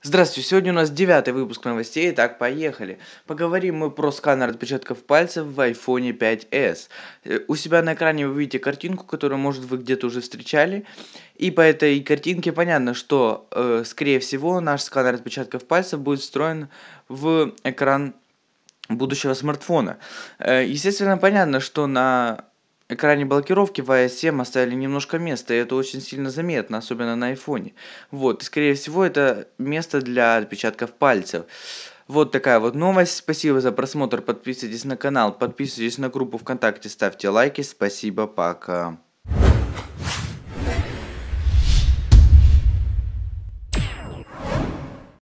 Здравствуйте, сегодня у нас девятый выпуск новостей, так поехали. Поговорим мы про сканер отпечатков пальцев в iPhone 5s. Э, у себя на экране вы видите картинку, которую, может, вы где-то уже встречали. И по этой картинке понятно, что, э, скорее всего, наш сканер отпечатков пальцев будет встроен в экран будущего смартфона. Э, естественно, понятно, что на экране блокировки в iOS а 7 оставили немножко места, и это очень сильно заметно, особенно на айфоне. Вот, и скорее всего это место для отпечатков пальцев. Вот такая вот новость. Спасибо за просмотр. Подписывайтесь на канал, подписывайтесь на группу ВКонтакте, ставьте лайки. Спасибо, пока.